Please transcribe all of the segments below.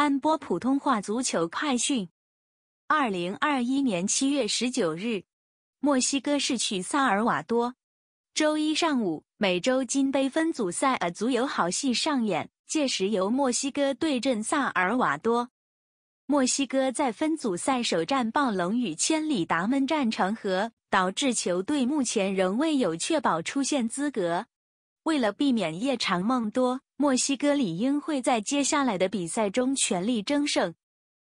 安播普通话足球快讯：二零二一年七月十九日，墨西哥市区萨尔瓦多，周一上午美洲金杯分组赛呃足有好戏上演，届时由墨西哥对阵萨尔瓦多。墨西哥在分组赛首战爆冷与千里达门战成和，导致球队目前仍未有确保出线资格。为了避免夜长梦多，墨西哥理应会在接下来的比赛中全力争胜。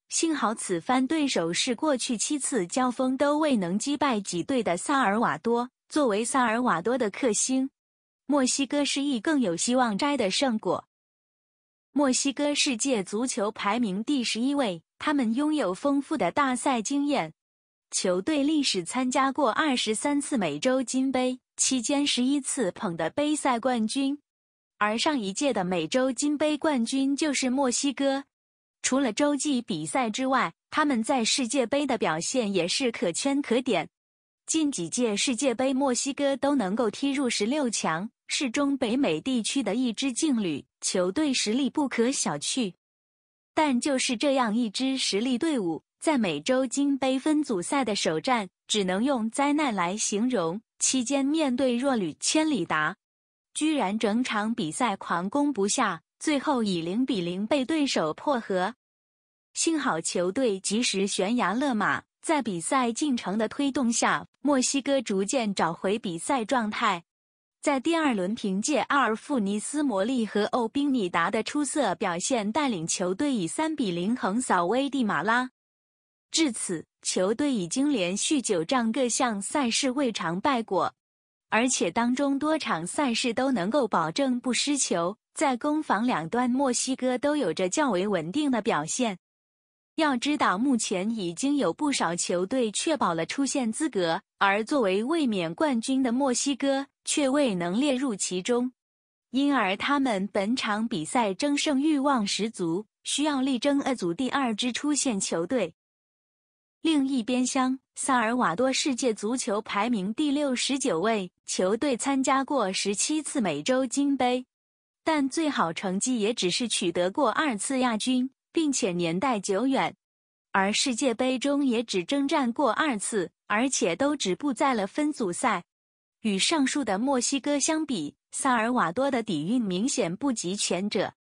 幸好此番对手是过去七次交锋都未能击败几队的萨尔瓦多，作为萨尔瓦多的克星，墨西哥是意更有希望摘的胜果。墨西哥世界足球排名第十一位，他们拥有丰富的大赛经验，球队历史参加过二十三次美洲金杯。期间十一次捧得杯赛冠军，而上一届的美洲金杯冠军就是墨西哥。除了洲际比赛之外，他们在世界杯的表现也是可圈可点。近几届世界杯，墨西哥都能够踢入十六强，是中北美地区的一支劲旅，球队实力不可小觑。但就是这样一支实力队伍。在美洲金杯分组赛的首战，只能用灾难来形容。期间面对弱旅千里达，居然整场比赛狂攻不下，最后以零比零被对手破和。幸好球队及时悬崖勒马，在比赛进程的推动下，墨西哥逐渐找回比赛状态。在第二轮，凭借阿尔富尼斯魔力和欧宾尼达的出色表现，带领球队以三比零横扫危地马拉。至此，球队已经连续九仗各项赛事未尝败果，而且当中多场赛事都能够保证不失球，在攻防两端，墨西哥都有着较为稳定的表现。要知道，目前已经有不少球队确保了出线资格，而作为卫冕冠军的墨西哥却未能列入其中，因而他们本场比赛争胜欲望十足，需要力争 A 组第二支出线球队。另一边厢，萨尔瓦多世界足球排名第六十九位，球队参加过十七次美洲金杯，但最好成绩也只是取得过二次亚军，并且年代久远；而世界杯中也只征战过二次，而且都止步在了分组赛。与上述的墨西哥相比，萨尔瓦多的底蕴明显不及前者。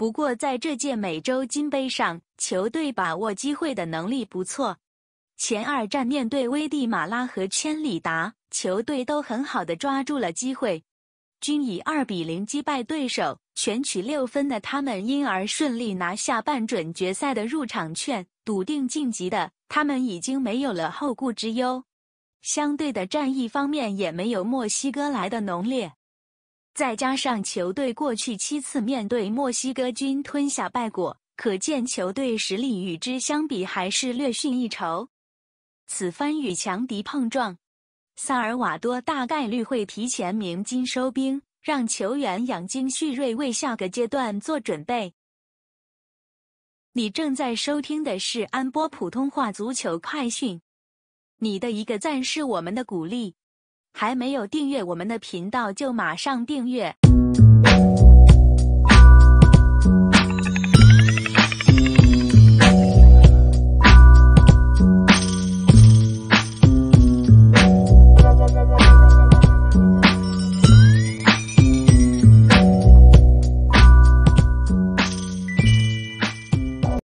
不过，在这届美洲金杯上，球队把握机会的能力不错。前二战面对危地马拉和千里达，球队都很好的抓住了机会，均以二比零击败对手，全取六分的他们，因而顺利拿下半准决赛的入场券，笃定晋级的他们已经没有了后顾之忧。相对的，战役方面也没有墨西哥来的浓烈。再加上球队过去七次面对墨西哥均吞下败果，可见球队实力与之相比还是略逊一筹。此番与强敌碰撞，萨尔瓦多大概率会提前鸣金收兵，让球员养精蓄锐，为下个阶段做准备。你正在收听的是安波普通话足球快讯。你的一个赞是我们的鼓励。还没有订阅我们的频道，就马上订阅。